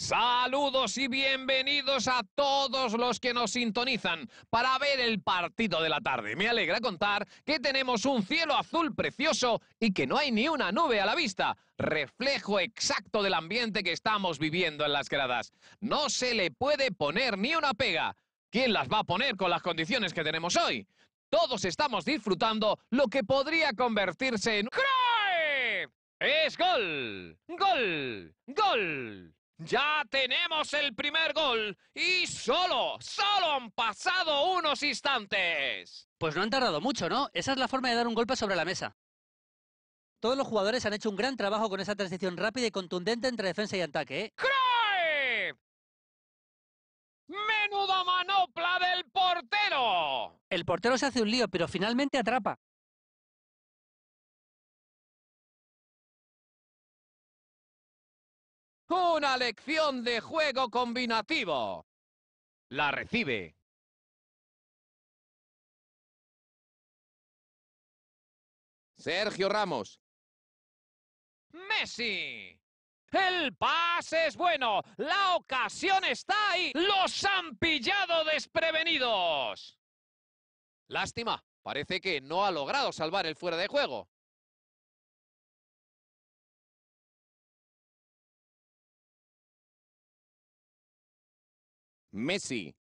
Saludos y bienvenidos a todos los que nos sintonizan para ver el partido de la tarde. Me alegra contar que tenemos un cielo azul precioso y que no hay ni una nube a la vista, reflejo exacto del ambiente que estamos viviendo en las gradas. No se le puede poner ni una pega. ¿Quién las va a poner con las condiciones que tenemos hoy? Todos estamos disfrutando lo que podría convertirse en... ¡Es gol! ¡Gol! ¡Gol! Ya tenemos el primer gol y solo, solo han pasado unos instantes. Pues no han tardado mucho, ¿no? Esa es la forma de dar un golpe sobre la mesa. Todos los jugadores han hecho un gran trabajo con esa transición rápida y contundente entre defensa y ataque. ¿eh? ¡Menuda manopla del portero! El portero se hace un lío, pero finalmente atrapa. Una lección de juego combinativo. La recibe. Sergio Ramos. Messi. El pase es bueno. La ocasión está ahí. Los han pillado desprevenidos. Lástima. Parece que no ha logrado salvar el fuera de juego. Messi.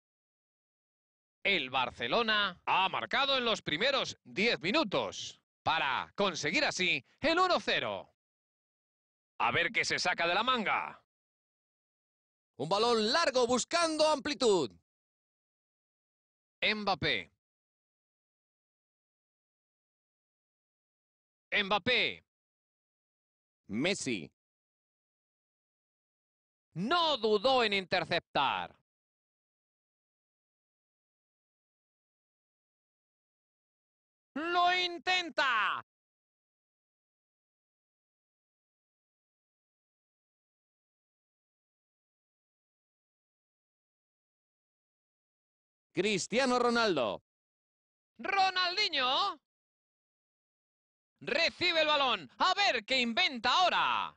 El Barcelona ha marcado en los primeros 10 minutos para conseguir así el 1-0. A ver qué se saca de la manga. Un balón largo buscando amplitud. Mbappé. Mbappé. Messi. No dudó en interceptar. lo intenta. Cristiano Ronaldo. Ronaldinho. Recibe el balón. A ver qué inventa ahora.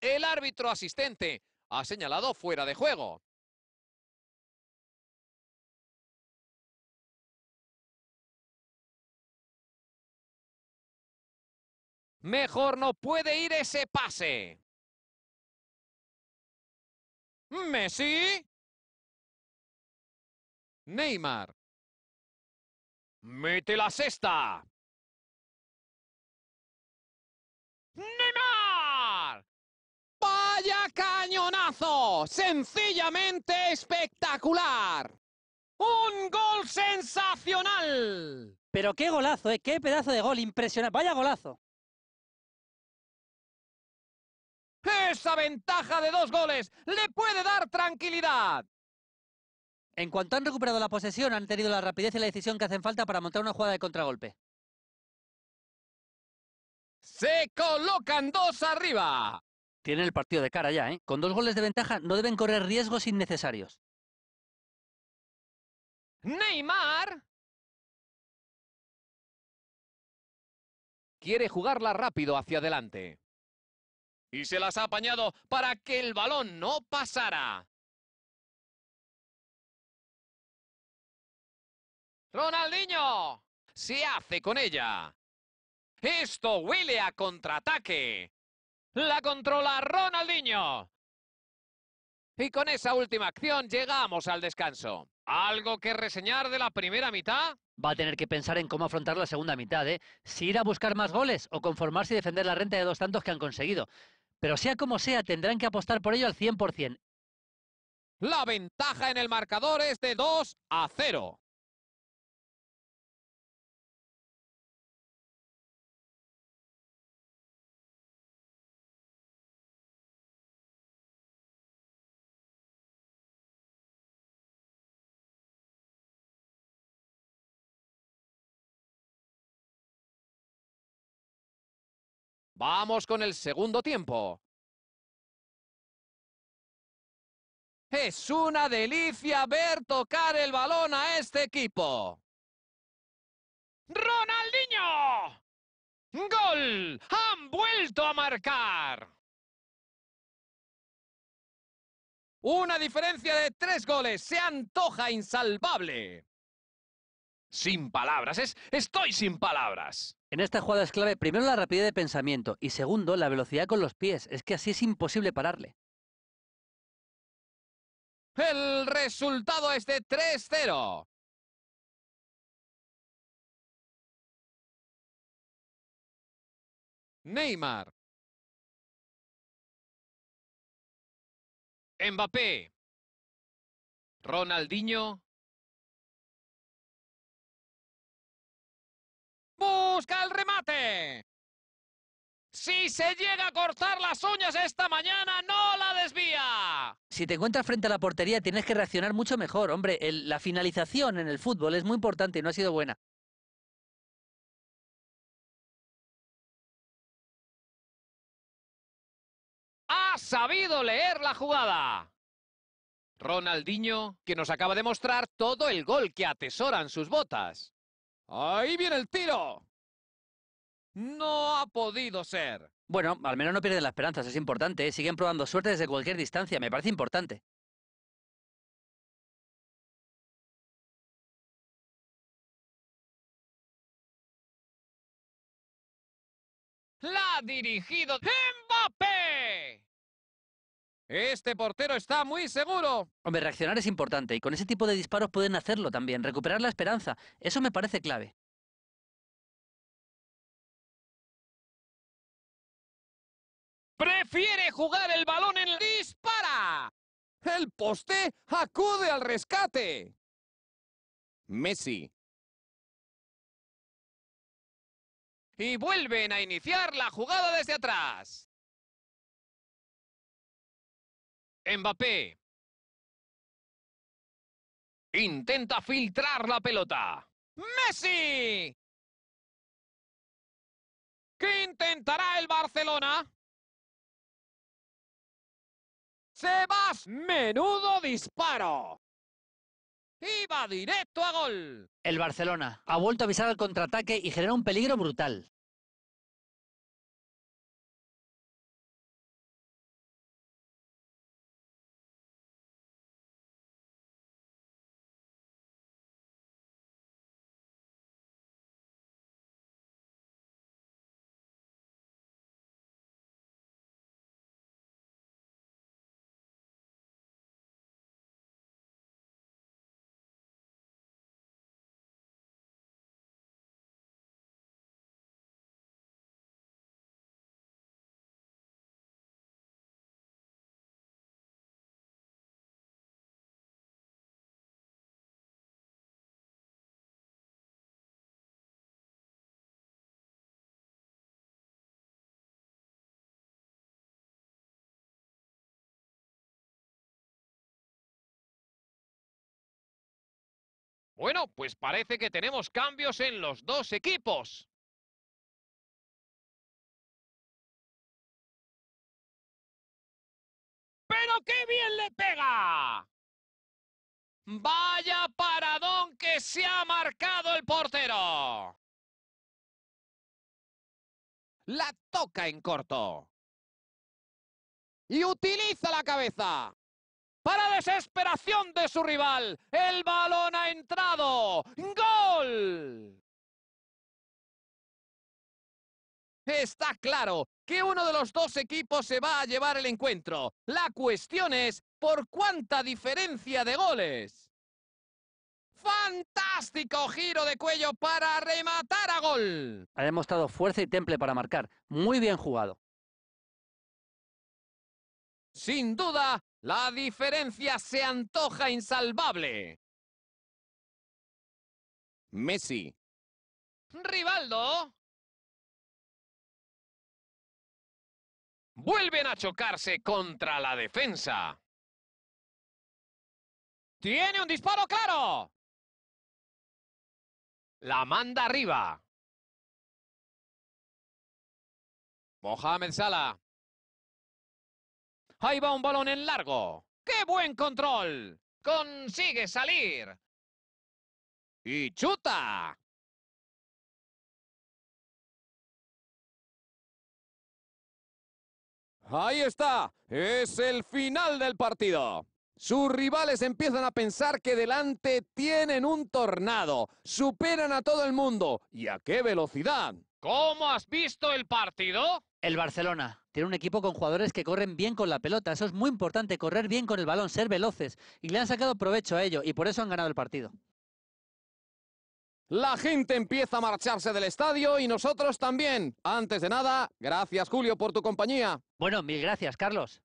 El árbitro asistente ha señalado fuera de juego. Mejor no puede ir ese pase. Messi. Neymar. Mete la cesta. Neymar. Vaya cañonazo. Sencillamente espectacular. Un gol sensacional. Pero qué golazo, ¿eh? qué pedazo de gol, impresionante. Vaya golazo. Esa ventaja de dos goles le puede dar tranquilidad. En cuanto han recuperado la posesión, han tenido la rapidez y la decisión que hacen falta para montar una jugada de contragolpe. Se colocan dos arriba. Tienen el partido de cara ya, ¿eh? Con dos goles de ventaja no deben correr riesgos innecesarios. Neymar. Quiere jugarla rápido hacia adelante y se las ha apañado para que el balón no pasara. Ronaldinho se hace con ella. Esto huele a contraataque. La controla Ronaldinho. Y con esa última acción llegamos al descanso. ¿Algo que reseñar de la primera mitad? Va a tener que pensar en cómo afrontar la segunda mitad, ¿eh? Si ir a buscar más goles o conformarse y defender la renta de dos tantos que han conseguido pero sea como sea, tendrán que apostar por ello al 100%. La ventaja en el marcador es de 2 a 0. Vamos con el segundo tiempo. Es una delicia ver tocar el balón a este equipo. ¡Ronaldinho! ¡Gol! ¡Han vuelto a marcar! Una diferencia de tres goles se antoja insalvable. Sin palabras, es, estoy sin palabras. En esta jugada es clave, primero, la rapidez de pensamiento y segundo, la velocidad con los pies. Es que así es imposible pararle. El resultado es de 3-0. Neymar. Mbappé. Ronaldinho. busca el remate. Si se llega a cortar las uñas esta mañana, no la desvía. Si te encuentras frente a la portería, tienes que reaccionar mucho mejor. Hombre, la finalización en el fútbol es muy importante y no ha sido buena. Ha sabido leer la jugada. Ronaldinho, que nos acaba de mostrar todo el gol que atesoran sus botas. Ahí viene el tiro. No ha podido ser. Bueno, al menos no pierden la esperanza, es importante. ¿eh? Siguen probando suerte desde cualquier distancia, me parece importante. La ha dirigido Mbappé. Este portero está muy seguro. Hombre, reaccionar es importante y con ese tipo de disparos pueden hacerlo también, recuperar la esperanza. Eso me parece clave. Prefiere jugar el balón en... ¡Dispara! El poste acude al rescate. Messi. Y vuelven a iniciar la jugada desde atrás. Mbappé. Intenta filtrar la pelota. ¡Messi! ¿Qué intentará el Barcelona? Sebas, menudo disparo. Iba directo a gol. El Barcelona ha vuelto a avisar al contraataque y genera un peligro brutal. Bueno, pues parece que tenemos cambios en los dos equipos. ¡Pero qué bien le pega! ¡Vaya paradón que se ha marcado el portero! La toca en corto. Y utiliza la cabeza para desesperación de su rival. El balón ha entrado. ¡Gol! Está claro que uno de los dos equipos se va a llevar el encuentro. La cuestión es por cuánta diferencia de goles. Fantástico giro de cuello para rematar a gol. Ha demostrado fuerza y temple para marcar. Muy bien jugado. Sin duda, la diferencia se antoja insalvable. Messi. Rivaldo. Vuelven a chocarse contra la defensa. Tiene un disparo claro. La manda arriba. Mohamed Salah. Ahí va un balón en largo. ¡Qué buen control! Consigue salir. Y chuta. Ahí está. Es el final del partido. Sus rivales empiezan a pensar que delante tienen un tornado. Superan a todo el mundo. ¿Y a qué velocidad? ¿Cómo has visto el partido? El Barcelona tiene un equipo con jugadores que corren bien con la pelota. Eso es muy importante, correr bien con el balón, ser veloces. Y le han sacado provecho a ello y por eso han ganado el partido. La gente empieza a marcharse del estadio y nosotros también. Antes de nada, gracias Julio por tu compañía. Bueno, mil gracias, Carlos.